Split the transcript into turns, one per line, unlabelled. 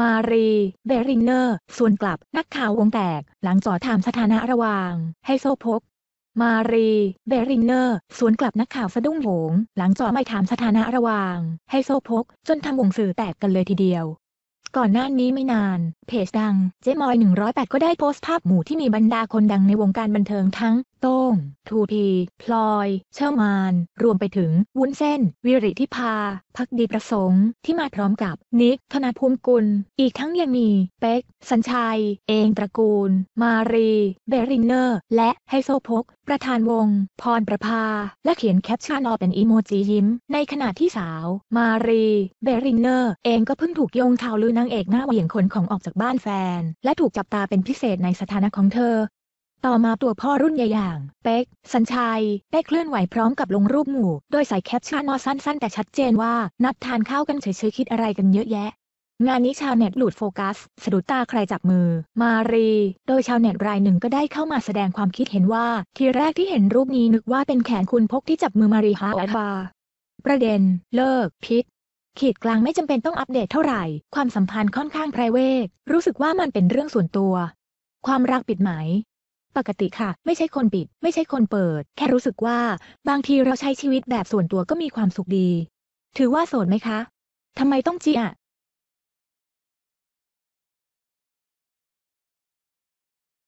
มารี เบริงเนอร์ส่วนกลับนักข่าววงแตก หลังจ่อถามสถานะระหว่างไฮโซพกมารี เบริงเนอร์ สวนกลับนักข่าวสะดุ้งโหงหลังจ่อไม่ถามสถานะระหว่างไฮโซพกจนทำวงสื่อแตกกันเลยทีเดียว ก่อนหน้านี้ไม่นาน เพจดัง เจมอย108 ก็ได้โพสต์ภาพหมู่ที่มีบรรดาคนดังในวงการบันเทิงทั้งโต้งทูพีพลอย เช่ามาน รวมไปถึงวุ้นเส้น วิริธิพา พักดีประสงค์ ที่มาพร้อมกับนิกธนาภูมิกุล อีกทั้งยังมี เป็ก สัญชัย เองตระกูล มารี เบรินเนอร์ และไฮโซพก ประธานวง พรประภา และเขียนแคปชั่นออกเป็นอีโมจิยิ้ม ในขณะที่สาว มารี เบรินเนอร์ เองก็เพิ่งถูกโยงข่าวลือนางเอกหน้าเหวี่ยงคนของออกจากบ้านแฟน และถูกจับตาเป็นพิเศษในสถานะของเธอต่อมาตัวพ่อรุ่นใหญ่อย่าง เป๊ก สัญชัย ได้เคลื่อนไหวพร้อมกับลงรูปหมู่ โดยใส่แคปชั่นมอสั้นๆ แต่ชัดเจนว่า นัดทานข้าวกันเฉยๆ คิดอะไรกันเยอะแยะ งานนี้ชาวเน็ตหลุดโฟกัสสะดุดตาใครจับมือ มารี โดยชาวเน็ตรายหนึ่งก็ได้เข้ามาแสดงความคิดเห็นว่า ทีแรกที่เห็นรูปนี้นึกว่าเป็นแขนคุณพกที่จับมือมารีฮาวบา ประเด็น เลิกพิษ ขีดกลางไม่จำเป็นต้องอัปเดตเท่าไหร่ความสัมพันธ์ค่อนข้างไพรเวทรู้สึกว่ามันเป็นเรื่องส่วนตัว ความรักปิดหมปกติค่ะ ไม่ใช่คนปิด ไม่ใช่คนเปิด แค่รู้สึกว่าบางทีเราใช้ชีวิตแบบส่วนตัวก็มีความสุขดี ถือว่าโสดไหมคะทำไมต้องจีอ่ะ